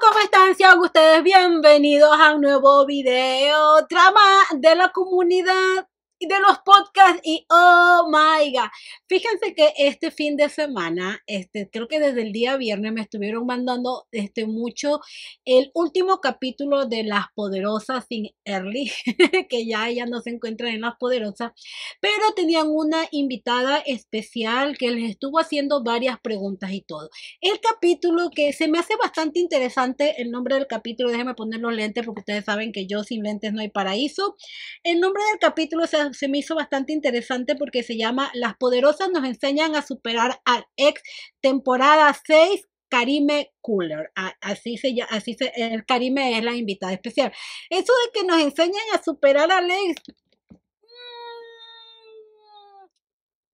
¿cómo están? Sean ustedes bienvenidos a un nuevo video, trama de la comunidad de los podcasts y oh my god. Fíjense que este fin de semana, este, creo que desde el día viernes me estuvieron mandando este, mucho el último capítulo de Las Poderosas sin Early, que ya ya no se encuentran en Las Poderosas, pero tenían una invitada especial que les estuvo haciendo varias preguntas y todo. El capítulo que se me hace bastante interesante, el nombre del capítulo, déjenme poner los lentes porque ustedes saben que yo sin lentes no hay paraíso. El nombre del capítulo se se me hizo bastante interesante porque se llama Las poderosas nos enseñan a superar al ex, temporada 6, Karime Cooler, así se así se, el Karime es la invitada especial. Eso de que nos enseñan a superar al ex mm,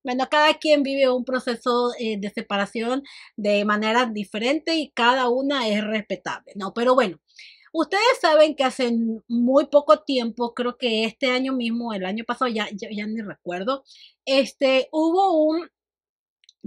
bueno, cada quien vive un proceso eh, de separación de manera diferente y cada una es respetable, ¿no? Pero bueno, Ustedes saben que hace muy poco tiempo, creo que este año mismo, el año pasado, ya, ya, ni recuerdo, este, hubo un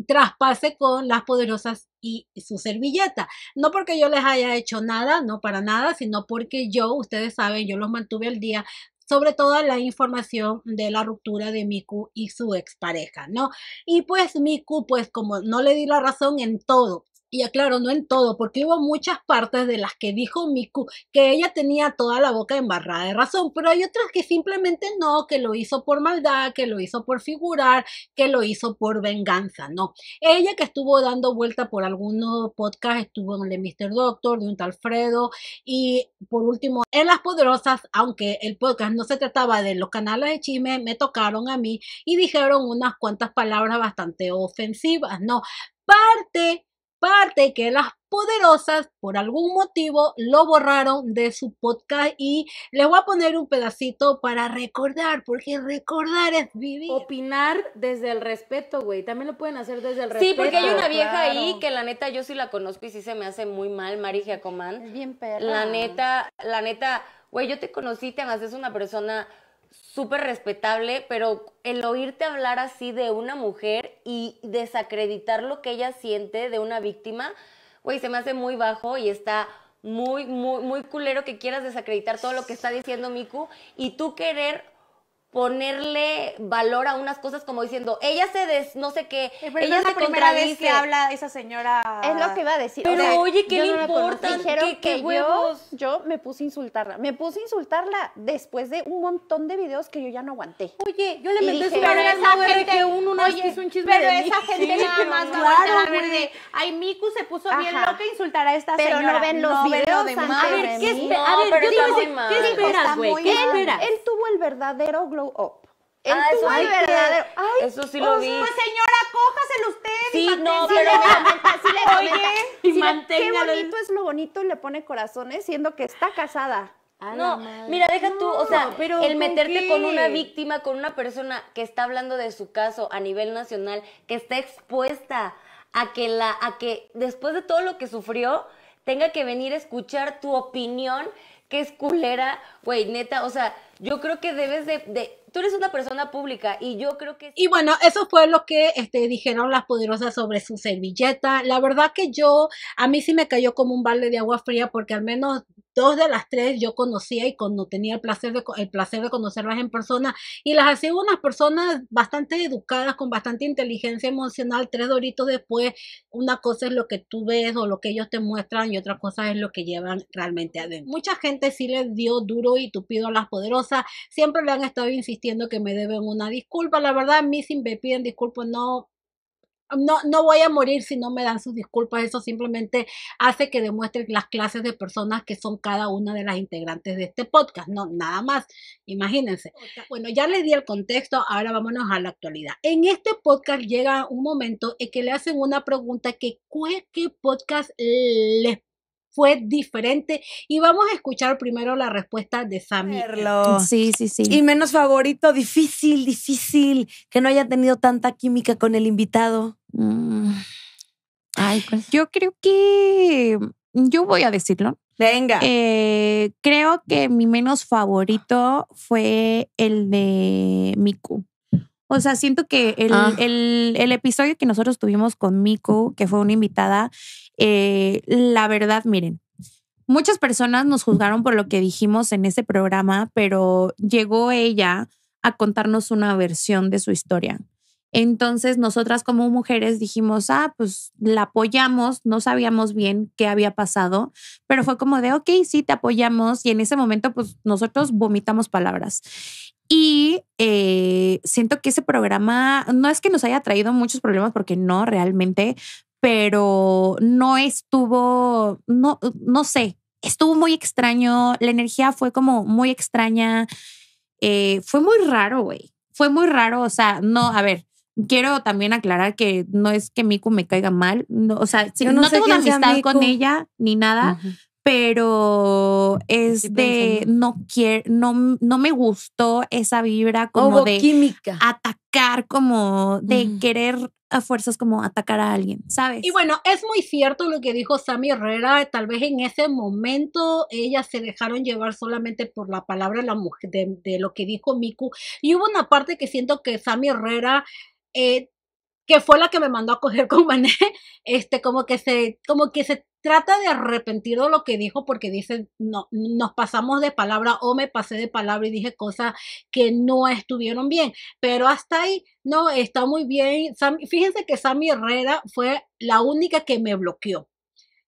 traspase con las poderosas y su servilleta. No porque yo les haya hecho nada, no para nada, sino porque yo, ustedes saben, yo los mantuve al día sobre toda la información de la ruptura de Miku y su expareja, ¿no? Y pues Miku, pues como no le di la razón en todo, y aclaro, no en todo, porque hubo muchas partes de las que dijo Miku que ella tenía toda la boca embarrada de razón, pero hay otras que simplemente no, que lo hizo por maldad, que lo hizo por figurar, que lo hizo por venganza, no. Ella que estuvo dando vuelta por algunos podcasts, estuvo en el Mr. Doctor, de un tal Fredo, y por último, en Las Poderosas, aunque el podcast no se trataba de los canales de chisme, me tocaron a mí y dijeron unas cuantas palabras bastante ofensivas, no. Parte parte que las poderosas por algún motivo lo borraron de su podcast y les voy a poner un pedacito para recordar, porque recordar es vivir. Opinar desde el respeto, güey. También lo pueden hacer desde el respeto. Sí, porque hay una vieja ahí que la neta yo sí la conozco y sí se me hace muy mal, Mari Giacomán. Es bien perra. La neta, la neta, güey, yo te conocí, te haces una persona súper respetable, pero el oírte hablar así de una mujer y desacreditar lo que ella siente de una víctima, güey, se me hace muy bajo y está muy, muy, muy culero que quieras desacreditar todo lo que está diciendo Miku y tú querer ponerle valor a unas cosas como diciendo, ella se des, no sé qué, ella es la primera vez que habla esa señora. Es lo que iba a decir. Pero oye, ¿qué le importa? que Yo, me puse a insultarla. Me puse a insultarla después de un montón de videos que yo ya no aguanté. Oye, yo le metí dije, esa gente, que uno oye, un chisme pero esa gente nada más claro, a ay, Miku se puso bien loca a insultar a esta señora. Pero no ven los videos de madre. antes. A ver, ¿qué, ¿qué esperas, güey? Él tuvo el verdadero globo Up. Ah, eso, verdadero. eso sí lo pues, vi. Pues señora, cójaselo usted. Sí, no, pero sí, le Oye, y Qué bonito es lo bonito y le pone corazones, siendo que está casada. no, mira, deja tú, o sea, el meterte con una víctima, con una persona que está hablando de su caso a nivel nacional, que está expuesta a que la a que después de todo lo que sufrió tenga que venir a escuchar tu opinión que es culera, güey, neta, o sea, yo creo que debes de, de, tú eres una persona pública y yo creo que... Y bueno, eso fue lo que este, dijeron las poderosas sobre su servilleta. La verdad que yo, a mí sí me cayó como un balde de agua fría porque al menos Dos de las tres yo conocía y cuando tenía el placer, de, el placer de conocerlas en persona y las hacía unas personas bastante educadas, con bastante inteligencia emocional. Tres doritos después, una cosa es lo que tú ves o lo que ellos te muestran y otra cosa es lo que llevan realmente adentro. Mucha gente sí les dio duro y tupido a las poderosas. Siempre le han estado insistiendo que me deben una disculpa. La verdad, a mí si me piden disculpas no no, no voy a morir si no me dan sus disculpas. Eso simplemente hace que demuestren las clases de personas que son cada una de las integrantes de este podcast. No, nada más. Imagínense. Bueno, ya le di el contexto, ahora vámonos a la actualidad. En este podcast llega un momento en que le hacen una pregunta que qué podcast les fue diferente. Y vamos a escuchar primero la respuesta de Sammy. Sí, sí, sí. Y menos favorito, difícil, difícil, que no haya tenido tanta química con el invitado. Mm. Ay, pues. Yo creo que mm, yo voy a decirlo. Venga. Eh, creo que mi menos favorito fue el de Miku. O sea, siento que ah. el, episodio que nosotros tuvimos con Miku, que fue una invitada, eh, la verdad, miren, muchas personas nos juzgaron por lo que dijimos en ese programa, pero llegó ella a contarnos una versión de su historia. Entonces, nosotras como mujeres dijimos, ah, pues la apoyamos, no sabíamos bien qué había pasado, pero fue como de, ok, sí, te apoyamos. Y en ese momento, pues nosotros vomitamos palabras. Y eh, siento que ese programa no es que nos haya traído muchos problemas, porque no realmente, pero no estuvo, no, no sé, estuvo muy extraño, la energía fue como muy extraña, eh, fue muy raro, güey, fue muy raro, o sea, no, a ver, quiero también aclarar que no es que Miku me caiga mal, o sea, no, tengo amistad con ella ni nada, pero es de no no, me gustó esa vibra como de química. atacar, como de mm. querer a fuerzas como atacar a alguien, ¿sabes? Y bueno, es muy cierto lo que dijo Sammy Herrera, eh, tal vez en ese momento ellas se dejaron llevar solamente por la palabra de, la mujer, de, lo que dijo Miku. Y hubo una parte que siento que Sammy Herrera eh, que fue la que me mandó a coger con Mané, este, como que se, como que se trata de arrepentir de lo que dijo porque dice, no, nos pasamos de palabra o me pasé de palabra y dije cosas que no estuvieron bien, pero hasta ahí, no, está muy bien. fíjense que Sammy Herrera fue la única que me bloqueó.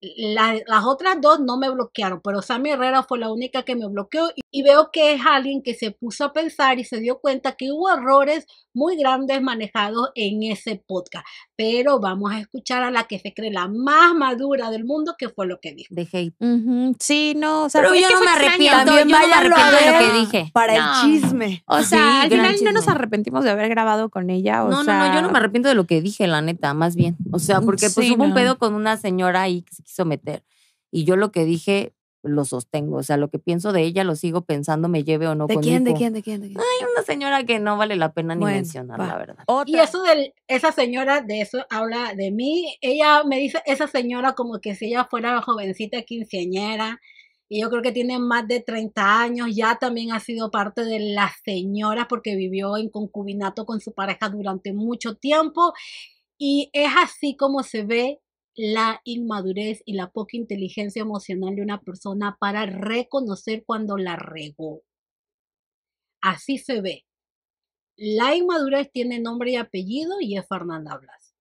las otras dos no me bloquearon, pero Sammy Herrera fue la única que me bloqueó. Y y veo que es alguien que se puso a pensar y se dio cuenta que hubo errores muy grandes manejados en ese podcast. Pero vamos a escuchar a la que se cree la más madura del mundo, que fue lo que dijo. De hate. Sí, no, o sea, pero yo, no me arrepiento, yo no me arrepiento de lo que dije. Para el chisme. O sea, al final no nos arrepentimos de haber grabado con ella. O no, sea... no, no, yo no me arrepiento de lo que dije, la neta, más bien. O sea, porque pues, hubo un pedo con una señora ahí que se quiso meter. Y yo lo que dije, lo sostengo. O sea, lo que pienso de ella lo sigo pensando, me lleve o no ¿De Quién, ¿De quién? ¿De quién? ¿De quién? Hay una señora que no vale la pena ni mencionar, la verdad. Y eso de esa señora, de eso habla de mí. Ella me dice, esa señora como que si ella fuera jovencita quinceañera. Y yo creo que tiene más de 30 años, ya también ha sido parte de las señoras porque vivió en concubinato con su pareja durante mucho tiempo. Y es así como se ve la inmadurez y la poca inteligencia emocional de una persona para reconocer cuando la regó. Así se ve. La inmadurez tiene nombre y apellido y es Fernanda Blas.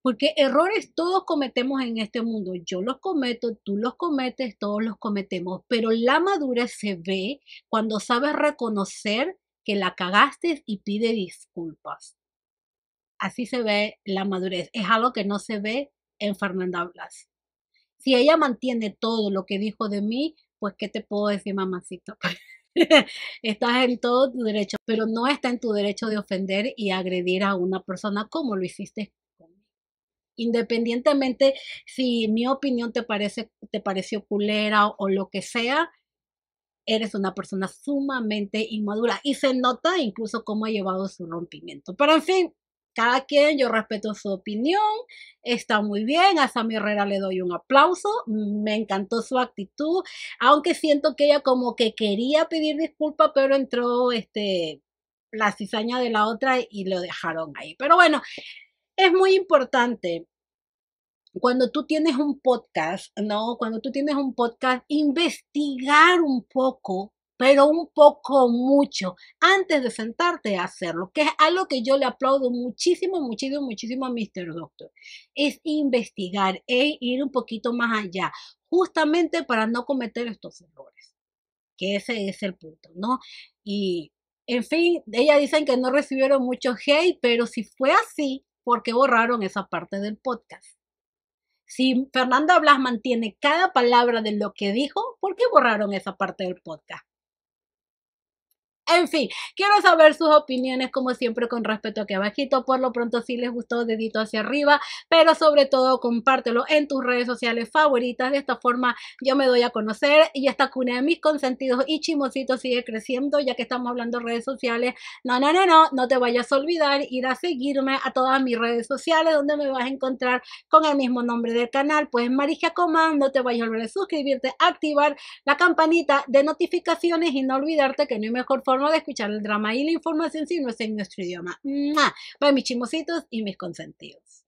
Porque errores todos cometemos en este mundo. Yo los cometo, tú los cometes, todos los cometemos. Pero la madurez se ve cuando sabes reconocer que la cagaste y pide disculpas. Así se ve la madurez. Es algo que no se ve en Fernanda Blas. Si ella mantiene todo lo que dijo de mí, pues ¿qué te puedo decir, mamacita? Estás en todo tu derecho, pero no está en tu derecho de ofender y agredir a una persona como lo hiciste Independientemente si mi opinión te parece te pareció culera o, o lo que sea, eres una persona sumamente inmadura y se nota incluso cómo ha llevado su rompimiento. Pero en fin, cada quien, yo respeto su opinión, está muy bien, a Sammy Herrera le doy un aplauso, me encantó su actitud, aunque siento que ella como que quería pedir disculpa, pero entró este, la cizaña de la otra y lo dejaron ahí. Pero bueno, es muy importante. Cuando tú tienes un podcast, ¿no? Cuando tú tienes un podcast, investigar un poco pero un poco mucho antes de sentarte a hacerlo, que es algo que yo le aplaudo muchísimo, muchísimo, muchísimo a Mr. Doctor. Es investigar e ir un poquito más allá, justamente para no cometer estos errores, que ese es el punto, ¿no? Y, en fin, ellas dicen que no recibieron mucho hate, pero si fue así, ¿por qué borraron esa parte del podcast? Si Fernanda Blas mantiene cada palabra de lo que dijo, ¿por qué borraron esa parte del podcast? En fin, quiero saber sus opiniones como siempre con respecto a que abajito. Por lo pronto, si les gustó, dedito hacia arriba, pero sobre todo compártelo en tus redes sociales favoritas. De esta forma yo me doy a conocer y esta cuna de mis consentidos y chimositos sigue creciendo ya que estamos hablando de redes sociales. No, no, no, no, no te vayas a olvidar ir a seguirme a todas mis redes sociales donde me vas a encontrar con el mismo nombre del canal. Pues Marija Comando. no te vayas a olvidar suscribirte, activar la campanita de notificaciones y no olvidarte que no hay mejor forma forma de escuchar el drama y la información si no es en nuestro idioma. Para mis chimositos y mis consentidos.